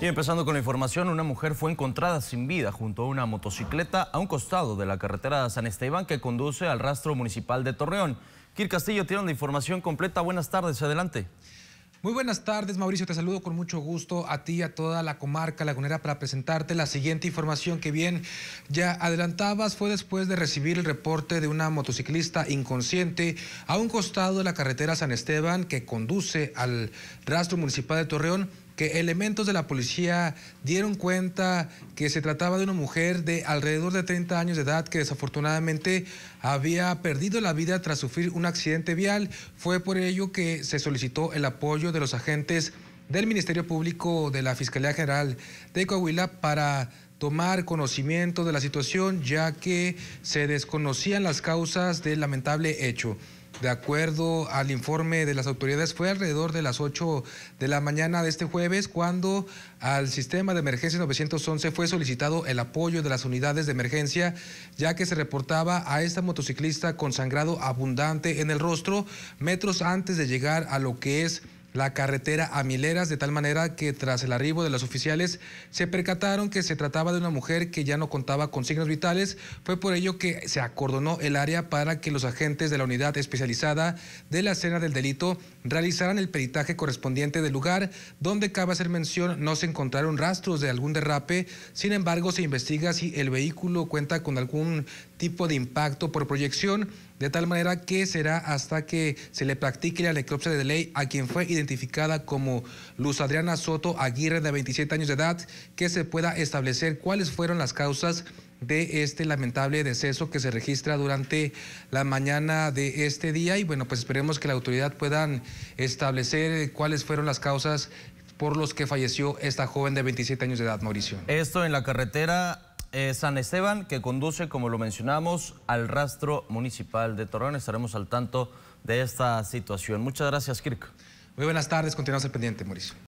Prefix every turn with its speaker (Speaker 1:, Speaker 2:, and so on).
Speaker 1: Y empezando con la información, una mujer fue encontrada sin vida junto a una motocicleta a un costado de la carretera San Esteban que conduce al rastro municipal de Torreón. Kir Castillo tiene la información completa. Buenas tardes, adelante. Muy buenas tardes, Mauricio. Te saludo con mucho gusto a ti y a toda
Speaker 2: la comarca lagunera para presentarte la siguiente información que bien ya adelantabas. Fue después de recibir el reporte de una motociclista inconsciente a un costado de la carretera San Esteban que conduce al rastro municipal de Torreón que elementos de la policía dieron cuenta que se trataba de una mujer de alrededor de 30 años de edad que desafortunadamente había perdido la vida tras sufrir un accidente vial. Fue por ello que se solicitó el apoyo de los agentes del Ministerio Público de la Fiscalía General de Coahuila para tomar conocimiento de la situación ya que se desconocían las causas del lamentable hecho. De acuerdo al informe de las autoridades, fue alrededor de las 8 de la mañana de este jueves cuando al sistema de emergencia 911 fue solicitado el apoyo de las unidades de emergencia, ya que se reportaba a esta motociclista con sangrado abundante en el rostro, metros antes de llegar a lo que es la carretera a Mileras, de tal manera que tras el arribo de los oficiales se percataron que se trataba de una mujer que ya no contaba con signos vitales. Fue por ello que se acordonó el área para que los agentes de la unidad especializada de la escena del delito realizaran el peritaje correspondiente del lugar, donde cabe hacer mención no se encontraron rastros de algún derrape. Sin embargo, se investiga si el vehículo cuenta con algún tipo de impacto por proyección, de tal manera que será hasta que se le practique la necropsia de ley a quien fue identificado identificada como Luz Adriana Soto Aguirre de 27 años de edad, que se pueda establecer cuáles fueron las causas de este lamentable deceso que se registra durante la mañana de este día y bueno, pues esperemos que la autoridad puedan establecer cuáles fueron las causas por los que falleció esta joven
Speaker 1: de 27 años de edad, Mauricio. Esto en la carretera eh, San Esteban, que conduce, como lo mencionamos, al rastro municipal de Torreón. Estaremos al tanto de esta situación. Muchas gracias, Kirk. Muy buenas tardes, continuamos el pendiente, Mauricio.